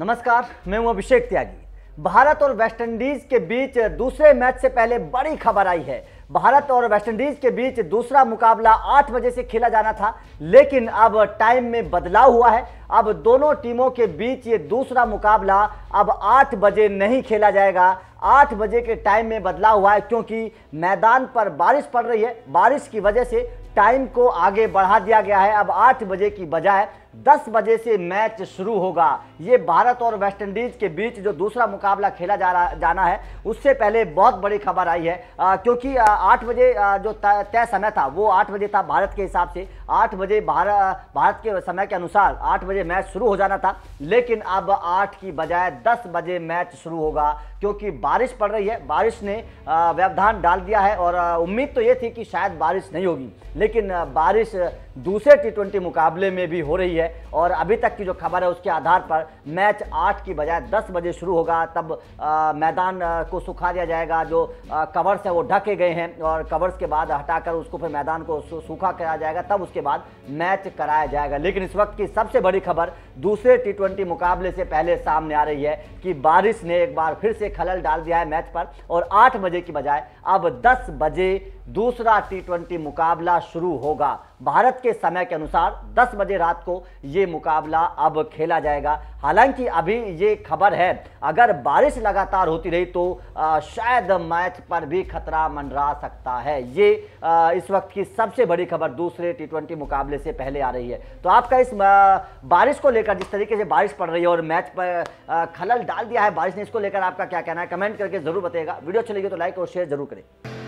नमस्कार मैं हूं अभिषेक त्यागी भारत और वेस्टइंडीज के बीच दूसरे मैच से पहले बड़ी खबर आई है भारत और वेस्टइंडीज के बीच दूसरा मुकाबला 8 बजे से खेला जाना था लेकिन अब टाइम में बदलाव हुआ है अब दोनों टीमों के बीच ये दूसरा मुकाबला अब 8 बजे नहीं खेला जाएगा 8 बजे के टाइम में बदलाव हुआ है क्योंकि मैदान पर बारिश पड़ रही है बारिश की वजह से टाइम को आगे बढ़ा दिया गया है अब आठ बजे की बजाय 10 बजे से मैच शुरू होगा ये भारत और वेस्टइंडीज़ के बीच जो दूसरा मुकाबला खेला जा रहा जाना है उससे पहले बहुत बड़ी खबर आई है आ, क्योंकि आठ बजे जो तय समय था वो आठ बजे था भारत के हिसाब से आठ बजे भार भारत के समय के अनुसार आठ बजे मैच शुरू हो जाना था लेकिन अब आठ की बजाय दस बजे मैच शुरू होगा क्योंकि बारिश पड़ रही है बारिश ने व्यवधान डाल दिया है और उम्मीद तो ये थी कि शायद बारिश नहीं होगी लेकिन बारिश दूसरे टी मुकाबले में भी हो रही है और अभी तक की जो खबर है उसके आधार पर मैच आठ की बजाय दस बजे शुरू होगा तब आ, मैदान आ, को सुखा दिया जाएगा जो आ, कवर्स है वो ढके गए हैं और कवर्स के बाद हटाकर उसको फिर मैदान को सूखा कराया जाएगा तब उसके बाद मैच कराया जाएगा लेकिन इस वक्त की सबसे बड़ी खबर दूसरे टी मुकाबले से पहले सामने आ रही है कि बारिश ने एक बार फिर से खलल डाल दिया है मैच पर और आठ बजे की बजाय अब दस बजे दूसरा टी मुकाबला शुरू होगा भारत के समय के अनुसार 10 बजे रात को ये मुकाबला अब खेला जाएगा हालांकि अभी ये खबर है अगर बारिश लगातार होती रही तो आ, शायद मैच पर भी खतरा मंडरा सकता है ये आ, इस वक्त की सबसे बड़ी खबर दूसरे टी मुकाबले से पहले आ रही है तो आपका इस बारिश को लेकर जिस तरीके से बारिश पड़ रही है और मैच पर खलल डाल दिया है बारिश ने इसको लेकर आपका क्या कहना है कमेंट करके जरूर बताएगा वीडियो अच्छी लगी तो लाइक और शेयर जरूर करें